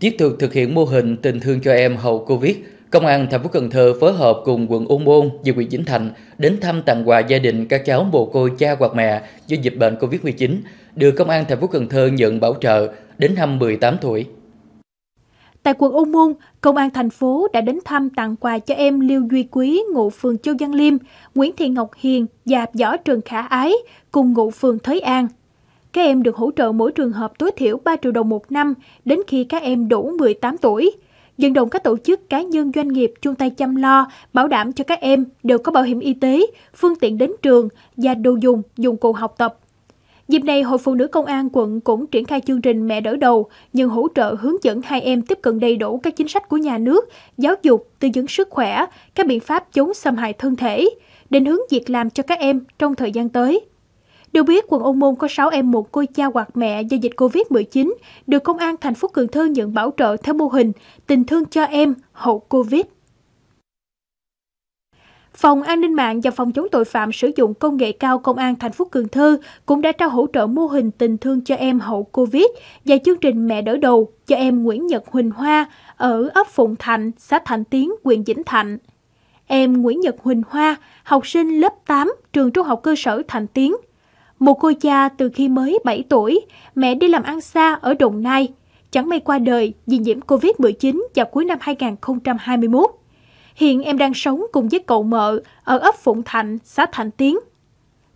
Tiếp tục thực hiện mô hình tình thương cho em hậu Covid, Công an thành phố Cần Thơ phối hợp cùng quận Ô Môn và huyện Vĩnh Thạnh đến thăm tặng quà gia đình các cháu mồ côi cha hoặc mẹ do dịch bệnh Covid-19 được Công an thành phố Cần Thơ nhận bảo trợ đến năm 18 tuổi. Tại quận Ô Môn, Công an thành phố đã đến thăm tặng quà cho em Lưu Duy Quý, ngụ phường Châu Văn Liêm, Nguyễn Thị Ngọc Hiền và Võ Trường Khả Ái, cùng ngụ phường Thới An, các em được hỗ trợ mỗi trường hợp tối thiểu 3 triệu đồng một năm đến khi các em đủ 18 tuổi. Dân động các tổ chức cá nhân doanh nghiệp chung tay chăm lo, bảo đảm cho các em đều có bảo hiểm y tế, phương tiện đến trường và đồ dùng, dụng cụ học tập. Dịp này, Hội Phụ nữ Công an quận cũng triển khai chương trình Mẹ đỡ đầu, nhưng hỗ trợ hướng dẫn hai em tiếp cận đầy đủ các chính sách của nhà nước, giáo dục, tư vấn sức khỏe, các biện pháp chống xâm hại thân thể, định hướng việc làm cho các em trong thời gian tới. Được biết, quận Ô Môn có 6 em một cô cha hoặc mẹ do dịch Covid-19, được Công an thành phố Cần Thơ nhận bảo trợ theo mô hình Tình thương cho em hậu Covid. Phòng An ninh mạng và Phòng chống tội phạm sử dụng công nghệ cao Công an thành phố Cần Thơ cũng đã trao hỗ trợ mô hình tình thương cho em hậu Covid và chương trình Mẹ đỡ đầu cho em Nguyễn Nhật Huỳnh Hoa ở ấp Phụng Thạnh, xã Thạnh Tiến, huyện Vĩnh Thạnh. Em Nguyễn Nhật Huỳnh Hoa, học sinh lớp 8, trường trung học cơ sở Thạnh Tiến, một cô cha từ khi mới 7 tuổi, mẹ đi làm ăn xa ở Đồng Nai, chẳng may qua đời vì nhiễm Covid-19 vào cuối năm 2021. Hiện em đang sống cùng với cậu mợ ở ấp Phụng Thạnh, xã Thạnh Tiến.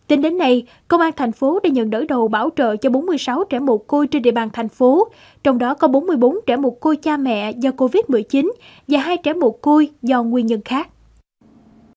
Tính đến nay, Công an thành phố đã nhận đỡ đầu bảo trợ cho 46 trẻ mồ côi trên địa bàn thành phố, trong đó có 44 trẻ mồ côi cha mẹ do Covid-19 và hai trẻ mồ côi do nguyên nhân khác.